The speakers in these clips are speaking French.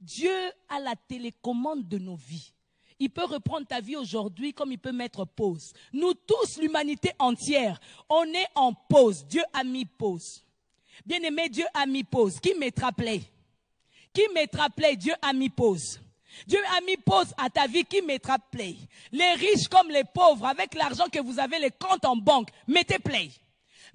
Dieu a la télécommande de nos vies. Il peut reprendre ta vie aujourd'hui comme il peut mettre pause. Nous tous, l'humanité entière, on est en pause. Dieu a mis pause. Bien-aimé, Dieu a mis pause. Qui mettra play Qui mettra play Dieu a mis pause. Dieu a mis pause à ta vie. Qui mettra play Les riches comme les pauvres, avec l'argent que vous avez, les comptes en banque, mettez play.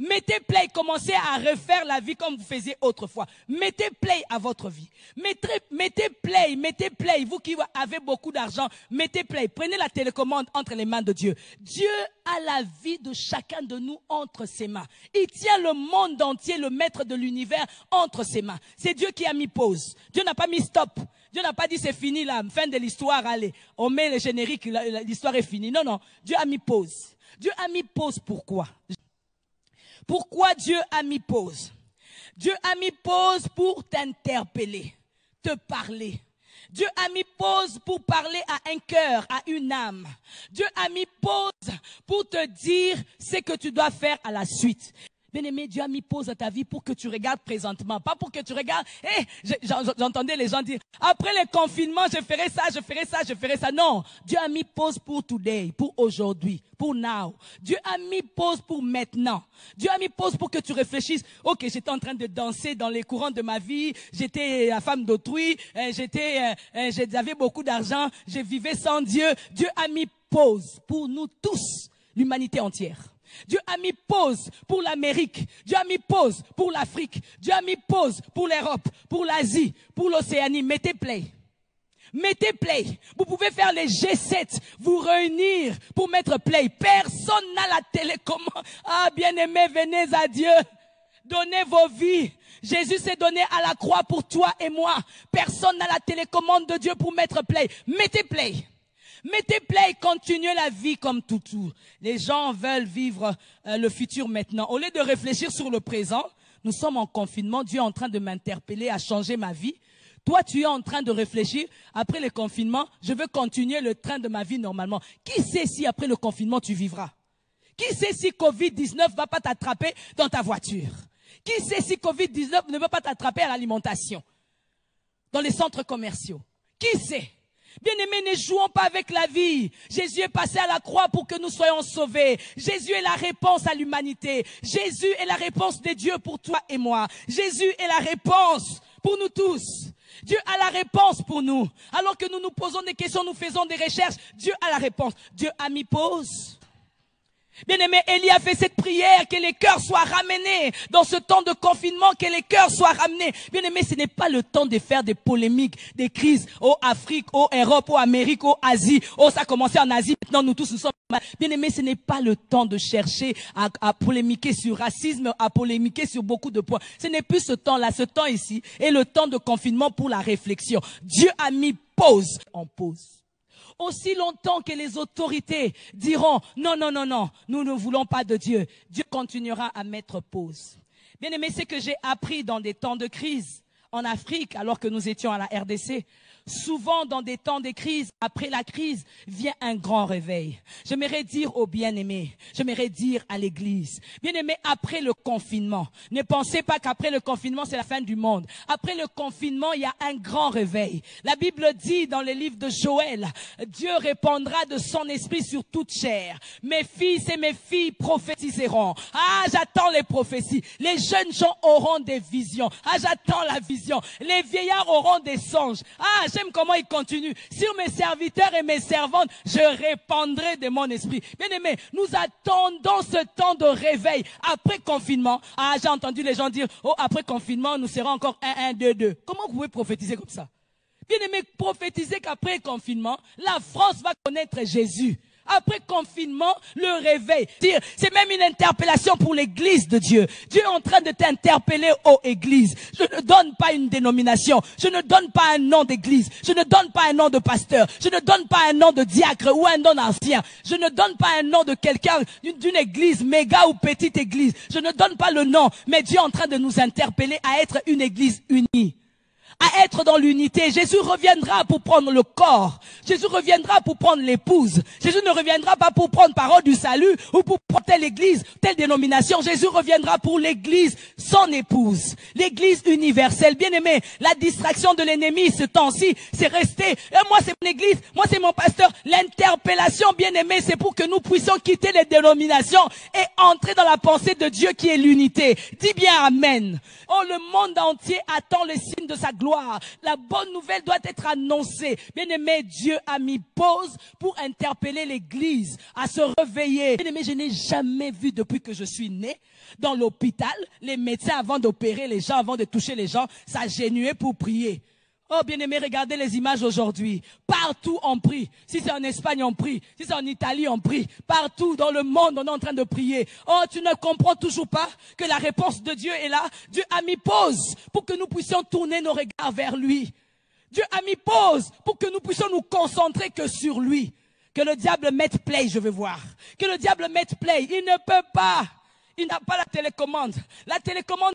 Mettez play, commencez à refaire la vie comme vous faisiez autrefois. Mettez play à votre vie. Mettez, mettez play, mettez play. Vous qui avez beaucoup d'argent, mettez play. Prenez la télécommande entre les mains de Dieu. Dieu a la vie de chacun de nous entre ses mains. Il tient le monde entier, le maître de l'univers, entre ses mains. C'est Dieu qui a mis pause. Dieu n'a pas mis stop. Dieu n'a pas dit c'est fini là, fin de l'histoire, allez, on met le générique, l'histoire est finie. Non, non, Dieu a mis pause. Dieu a mis pause pourquoi pourquoi Dieu a mis pause Dieu a mis pause pour t'interpeller, te parler. Dieu a mis pause pour parler à un cœur, à une âme. Dieu a mis pause pour te dire ce que tu dois faire à la suite. Bien-aimé, Dieu a mis pause à ta vie pour que tu regardes présentement, pas pour que tu regardes. Hey, eh, j'entendais les gens dire, après le confinement, je ferai ça, je ferai ça, je ferai ça. Non, Dieu a mis pause pour today, pour aujourd'hui, pour now. Dieu a mis pause pour maintenant. Dieu a mis pause pour que tu réfléchisses. Ok, j'étais en train de danser dans les courants de ma vie. J'étais la femme d'autrui. Eh, j'étais, eh, j'avais beaucoup d'argent. Je vivais sans Dieu. Dieu a mis pause pour nous tous, l'humanité entière. Dieu a mis pause pour l'Amérique, Dieu a mis pause pour l'Afrique, Dieu a mis pause pour l'Europe, pour l'Asie, pour l'Océanie. Mettez play. Mettez play. Vous pouvez faire les G7, vous réunir pour mettre play. Personne n'a la télécommande. Ah, bien aimé, venez à Dieu. Donnez vos vies. Jésus s'est donné à la croix pour toi et moi. Personne n'a la télécommande de Dieu pour mettre play. Mettez play. Mettez tes et continuez la vie comme tout Les gens veulent vivre euh, le futur maintenant. Au lieu de réfléchir sur le présent, nous sommes en confinement. Dieu est en train de m'interpeller à changer ma vie. Toi, tu es en train de réfléchir. Après le confinement, je veux continuer le train de ma vie normalement. Qui sait si après le confinement, tu vivras Qui sait si Covid-19 va pas t'attraper dans ta voiture Qui sait si Covid-19 ne va pas t'attraper à l'alimentation Dans les centres commerciaux Qui sait Bien-aimés, ne jouons pas avec la vie. Jésus est passé à la croix pour que nous soyons sauvés. Jésus est la réponse à l'humanité. Jésus est la réponse des dieux pour toi et moi. Jésus est la réponse pour nous tous. Dieu a la réponse pour nous. Alors que nous nous posons des questions, nous faisons des recherches, Dieu a la réponse. Dieu a mis pause. Bien-aimé, Elie a fait cette prière, que les cœurs soient ramenés. Dans ce temps de confinement, que les cœurs soient ramenés. Bien-aimé, ce n'est pas le temps de faire des polémiques, des crises, au Afrique, au Europe, au Amérique, au Asie. Oh, ça a commencé en Asie, maintenant nous tous nous sommes Bien-aimé, ce n'est pas le temps de chercher à, à, polémiquer sur racisme, à polémiquer sur beaucoup de points. Ce n'est plus ce temps-là, ce temps ici est le temps de confinement pour la réflexion. Dieu a mis pause en pause. Aussi longtemps que les autorités diront non, non, non, non, nous ne voulons pas de Dieu, Dieu continuera à mettre pause. Bien aimé, ce que j'ai appris dans des temps de crise en Afrique, alors que nous étions à la RDC, souvent dans des temps de crise, après la crise, vient un grand réveil. J'aimerais dire aux bien-aimés, j'aimerais dire à l'Église, bien aimé après le confinement, ne pensez pas qu'après le confinement, c'est la fin du monde. Après le confinement, il y a un grand réveil. La Bible dit dans le livre de Joël, Dieu répandra de son esprit sur toute chair. Mes fils et mes filles prophétiseront. Ah, j'attends les prophéties. Les jeunes gens auront des visions. Ah, j'attends la vision. Les vieillards auront des songes. Ah, comment il continue Sur mes serviteurs et mes servantes, je répandrai de mon esprit. Bien aimé, nous attendons ce temps de réveil après confinement. Ah, j'ai entendu les gens dire, oh, après confinement, nous serons encore 1, 1, 2, 2. Comment vous pouvez prophétiser comme ça Bien aimé, prophétiser qu'après confinement, la France va connaître Jésus. Après confinement, le réveil. C'est même une interpellation pour l'église de Dieu. Dieu est en train de t'interpeller, ô église. Je ne donne pas une dénomination. Je ne donne pas un nom d'église. Je ne donne pas un nom de pasteur. Je ne donne pas un nom de diacre ou un nom d'ancien, Je ne donne pas un nom de quelqu'un d'une église, méga ou petite église. Je ne donne pas le nom. Mais Dieu est en train de nous interpeller à être une église unie à être dans l'unité. Jésus reviendra pour prendre le corps. Jésus reviendra pour prendre l'épouse. Jésus ne reviendra pas pour prendre parole du salut ou pour prendre telle église, telle dénomination. Jésus reviendra pour l'église, son épouse, l'église universelle. Bien aimé, la distraction de l'ennemi ce temps-ci, c'est rester. Euh, moi, c'est mon église, moi, c'est mon pasteur. L'interpellation, bien aimé, c'est pour que nous puissions quitter les dénominations et entrer dans la pensée de Dieu qui est l'unité. Dis bien Amen. Oh, le monde entier attend les signes de sa gloire la bonne nouvelle doit être annoncée. Bien-aimé, Dieu a mis pause pour interpeller l'Église à se réveiller. Bien-aimé, je n'ai jamais vu depuis que je suis né dans l'hôpital, les médecins avant d'opérer les gens, avant de toucher les gens, s'agenouiller pour prier. Oh bien-aimé, regardez les images aujourd'hui. Partout on prie. Si c'est en Espagne, on prie. Si c'est en Italie, on prie. Partout dans le monde, on est en train de prier. Oh, tu ne comprends toujours pas que la réponse de Dieu est là. Dieu a mis pause pour que nous puissions tourner nos regards vers lui. Dieu a mis pause pour que nous puissions nous concentrer que sur lui. Que le diable mette play, je veux voir. Que le diable mette play. Il ne peut pas. Il n'a pas la télécommande. La télécommande